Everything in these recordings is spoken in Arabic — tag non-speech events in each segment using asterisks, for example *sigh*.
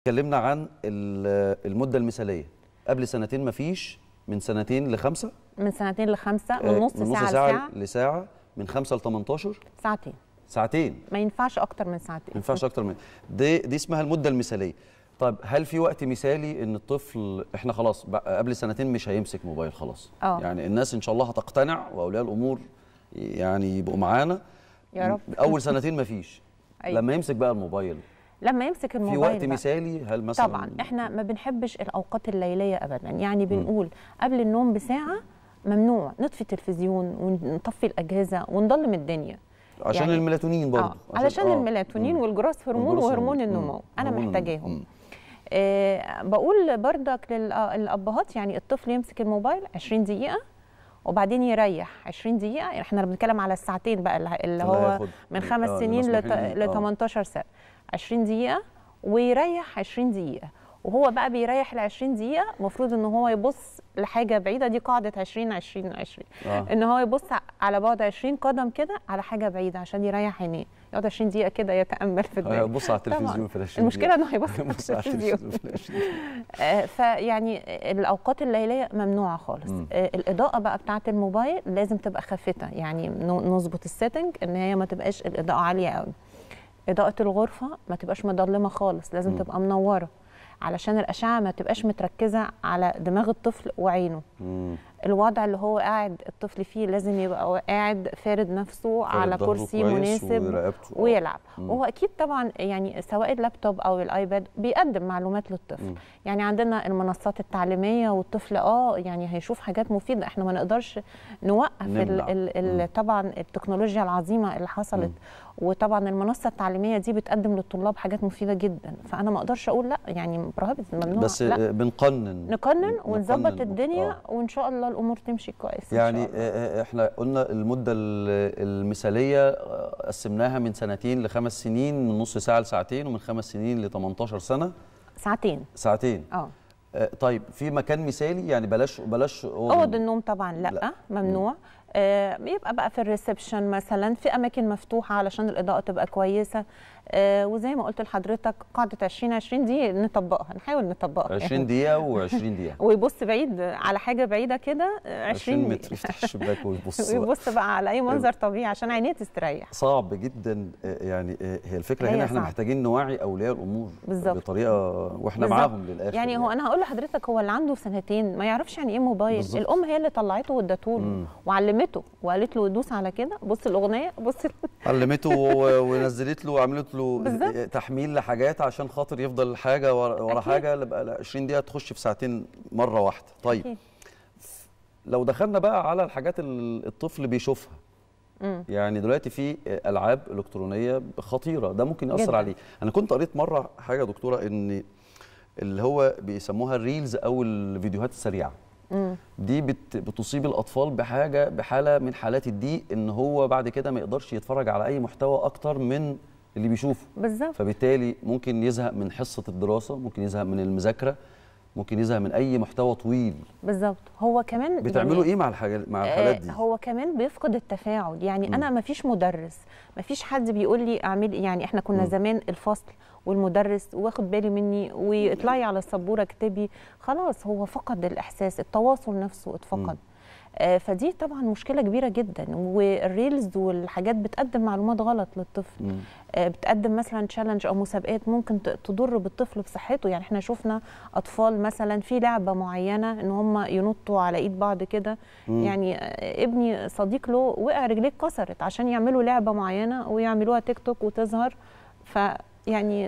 اتكلمنا عن المده المثاليه قبل سنتين ما فيش من سنتين لخمسه من سنتين لخمسه آه، من نص, من نص ساعه, ساعة لساعة. لساعه من خمسة ل 18 ساعتين ساعتين ما ينفعش اكتر من ساعتين ما ينفعش اكتر من دي دي اسمها المده المثاليه طيب هل في وقت مثالي ان الطفل احنا خلاص قبل سنتين مش هيمسك موبايل خلاص أوه. يعني الناس ان شاء الله هتقتنع واولياء الامور يعني يبقوا معانا يا رب اول سنتين ما فيش أيوة. لما يمسك بقى الموبايل لما يمسك الموبايل في وقت مثالي هل مثلا طبعا احنا ما بنحبش الاوقات الليليه ابدا يعني بنقول قبل النوم بساعه ممنوع نطفي التلفزيون ونطفي الاجهزه ونضلم الدنيا عشان يعني الميلاتونين برضه آه. علشان آه. الميلاتونين مم. والجروس هرمون وهرمون النمو انا محتاجاهم آه بقول بردك للابهات آه، يعني الطفل يمسك الموبايل 20 دقيقه وبعدين يريح 20 دقيقه احنا بنتكلم على الساعتين بقى اللي هو من خمس آه، سنين ل 18 آه. سنه 20 دقيقه ويريح 20 دقيقه وهو بقى بيريح ال 20 دقيقه المفروض ان هو يبص لحاجه بعيده دي قاعده 20 20 20 آه. ان هو يبص على بعد 20 قدم كده على حاجه بعيده عشان يريح عينيه يقعد 20 دقيقه كده يتامل في الدنيا يبص على التلفزيون في 20 المشكله انه هيبص على التلفزيون *laughs* آه، فيعني الاوقات الليليه ممنوعه خالص آه، الاضاءه بقى بتاعه الموبايل لازم تبقى خافته يعني نظبط السيتنج ان هي ما تبقاش الاضاءه عاليه قوي اضاءه الغرفه ما تبقاش مضلمه خالص لازم م. تبقى منوره علشان الاشعه ما تبقاش متركزه على دماغ الطفل وعينه م. الوضع اللي هو قاعد الطفل فيه لازم يبقى قاعد فارد نفسه على كرسي مناسب آه. ويلعب مم. وهو اكيد طبعا يعني سواء اللابتوب او الايباد بيقدم معلومات للطفل مم. يعني عندنا المنصات التعليميه والطفل اه يعني هيشوف حاجات مفيده احنا ما نقدرش نوقف الـ الـ الـ طبعا التكنولوجيا العظيمه اللي حصلت مم. وطبعا المنصه التعليميه دي بتقدم للطلاب حاجات مفيده جدا فانا ما اقدرش اقول لا يعني برهبت ممنوع بس لا. بنقنن نقنن ونظبط الدنيا آه. وان شاء الله الامور تمشي كويس يعني آه، آه، احنا قلنا المده المثاليه آه، قسمناها من سنتين لخمس سنين من نص ساعه لساعتين ومن خمس سنين ل 18 سنه ساعتين ساعتين اه طيب في مكان مثالي يعني بلاش بلاش اوض النوم طبعا لا, لا. ممنوع مم. بيبقى آه، بقى في الريسبشن مثلا في اماكن مفتوحه علشان الاضاءه تبقى كويسه آه، وزي ما قلت لحضرتك قاعده 20 20 دي نطبقها نحاول نطبقها 20 يعني. دقيقه و20 دقيقه *laughs* ويبص بعيد على حاجه بعيده كده 20 متر يفتح الشباك ويبص *laughs* ويبص بقى على اي منظر طبيعي عشان عينيه تستريح صعب جدا آه، يعني هي الفكره هي هنا احنا صعب. محتاجين نوعي اولياء الامور بالزبط. بطريقه واحنا بالزبط. معاهم للاخر يعني هو يعني. انا هقول لحضرتك هو اللي عنده سنتين ما يعرفش يعني ايه موبايل بالزبط. الام هي اللي طلعته وادته له وعلمته علمته وقالت له دوس على كده بص الاغنيه بص *laughs* علمته ونزلت له وعملت له *laughs* تحميل لحاجات عشان خاطر يفضل حاجه ورا حاجه يبقى 20 دقيقه تخش في ساعتين مره واحده طيب أكيد. لو دخلنا بقى على الحاجات اللي الطفل بيشوفها مم. يعني دلوقتي في العاب الكترونيه خطيره ده ممكن ياثر عليه انا كنت قريت مره حاجه دكتوره ان اللي هو بيسموها الريلز او الفيديوهات السريعه دي بتصيب الاطفال بحاجه بحاله من حالات الضيق ان هو بعد كده ما يقدرش يتفرج على اي محتوى اكتر من اللي بيشوفه بالزبط. فبالتالي ممكن يزهق من حصه الدراسه ممكن يزهق من المذاكره ممكن يزهق من اي محتوى طويل بالظبط هو كمان بتعملوا يعني ايه مع الحاجات مع آه، الحالات دي هو كمان بيفقد التفاعل يعني م. انا ما فيش مدرس ما فيش حد بيقول لي اعمل يعني احنا كنا م. زمان الفصل والمدرس واخد بالي مني واطلعي على السبوره اكتبي خلاص هو فقد الاحساس التواصل نفسه اتفقد م. آه، فدي طبعا مشكله كبيره جدا والريلز والحاجات بتقدم معلومات غلط للطفل مم. آه، بتقدم مثلا تشالنج او مسابقات ممكن تضر بالطفل بصحته يعني احنا شفنا اطفال مثلا في لعبه معينه ان هم ينطوا على ايد بعض كده يعني آه، ابني صديق له وقع رجليه اتكسرت عشان يعملوا لعبه معينه ويعملوها تيك توك وتظهر ف يعني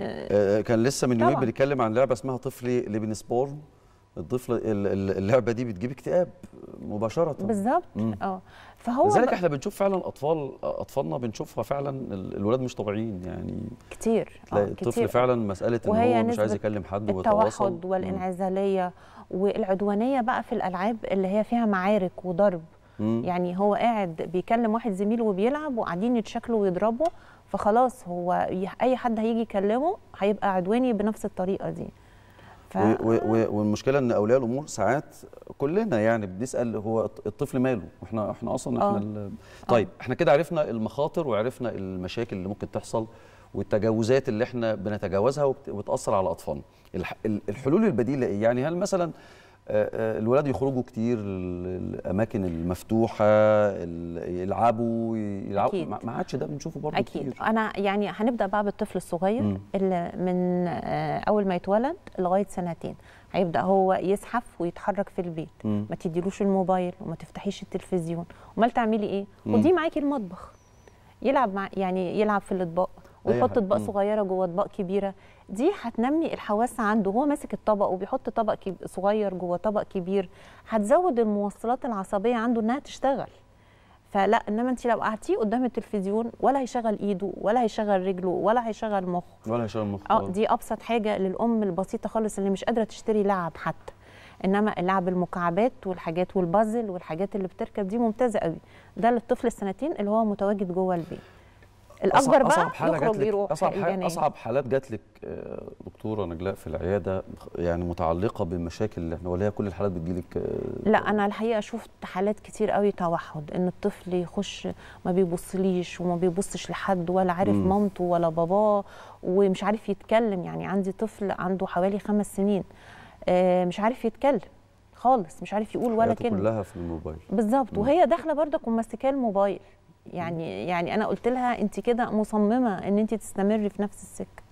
كان لسه من يومين بنتكلم عن لعبه اسمها طفلي سبورن الطفل اللعبه دي بتجيب اكتئاب مباشره بالظبط اه فهو لذلك احنا بنشوف فعلا اطفال اطفالنا بنشوفها فعلا الولاد مش طبيعيين يعني كتير اه الطفل فعلا مساله ان هو مش عايز يكلم حد ويتواصل التوحد والانعزاليه والعدوانيه بقى في الالعاب اللي هي فيها معارك وضرب مم. يعني هو قاعد بيكلم واحد زميله وبيلعب وقاعدين يتشكلوا ويضربوا فخلاص هو اي حد هيجي يكلمه هيبقى عدواني بنفس الطريقه دي ف... والمشكله ان اولياء الامور ساعات كلنا يعني بنسال هو الطفل ماله احنا احنا اصلا احنا آه. ال... آه. طيب أوه. احنا كده عرفنا المخاطر وعرفنا المشاكل اللي ممكن تحصل والتجاوزات اللي احنا بنتجاوزها وبتاثر على اطفالنا الحلول البديله ايه يعني هل مثلا آه، آه، الولاد يخرجوا كتير الاماكن المفتوحه يلعبوا يلعبوا أكيد. ما عادش ده بنشوفه برضه اكيد كتير. انا يعني هنبدا بقى بالطفل الصغير مم. اللي من آه، اول ما يتولد لغايه سنتين هيبدا هو يزحف ويتحرك في البيت مم. ما تديلوش الموبايل وما تفتحيش التلفزيون امال تعملي ايه خديه معاكي المطبخ يلعب مع يعني يلعب في الاطباق ويحط أيوة، اطباق صغيره جوه اطباق كبيره دي هتنمي الحواس عنده هو ماسك الطبق وبيحط طبق صغير جوه طبق كبير هتزود الموصلات العصبيه عنده انها تشتغل فلا انما انت لو قعدتيه قدام التلفزيون ولا هيشغل ايده ولا هيشغل رجله ولا هيشغل مخه ولا هيشغل مخه اه, آه. دي ابسط حاجه للام البسيطه خالص اللي مش قادره تشتري لعب حتى انما لعب المكعبات والحاجات والبازل والحاجات اللي بتركب دي ممتازه قوي ده للطفل السنتين اللي هو متواجد جوه البيت الاكبر أصعب بقى أصعب حالة يخرج يروح أصعب, حالات اصعب حالات جات لك آه، دكتوره نجلاء في العياده يعني متعلقه بمشاكل اللي احنا ولا هي كل الحالات بتجي لك آه، لا انا الحقيقه شفت حالات كتير قوي توحد ان الطفل يخش ما بيبصليش وما بيبصش لحد ولا عارف م. مامته ولا باباه ومش عارف يتكلم يعني عندي طفل عنده حوالي خمس سنين آه، مش عارف يتكلم خالص مش عارف يقول ولا كلمه كلها في الموبايل بالظبط وهي داخله بردك وماسكاه الموبايل يعني يعني انا قلت لها انت كده مصممه ان انت تستمري في نفس السكه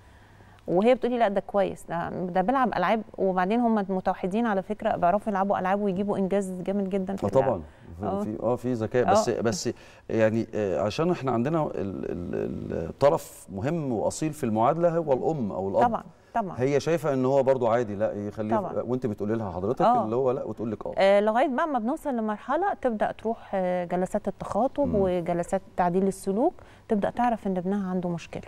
وهي بتقولي لا ده كويس ده ده بيلعب العاب وبعدين هم متوحدين على فكره بيعرفوا يلعبوا العاب ويجيبوا انجاز جامد جدا في طبعا في اه في ذكاء بس أوه. بس يعني آه، عشان احنا عندنا الطرف مهم واصيل في المعادله هو الام او الاب طبعا طبعا هي شايفه ان هو برضو عادي لا يخليه وانت بتقولي لها حضرتك أوه. اللي هو لا وتقول لك اه, آه، لغايه بقى ما بنوصل لمرحله تبدا تروح آه، جلسات التخاطب مم. وجلسات تعديل السلوك تبدا تعرف ان ابنها عنده مشكله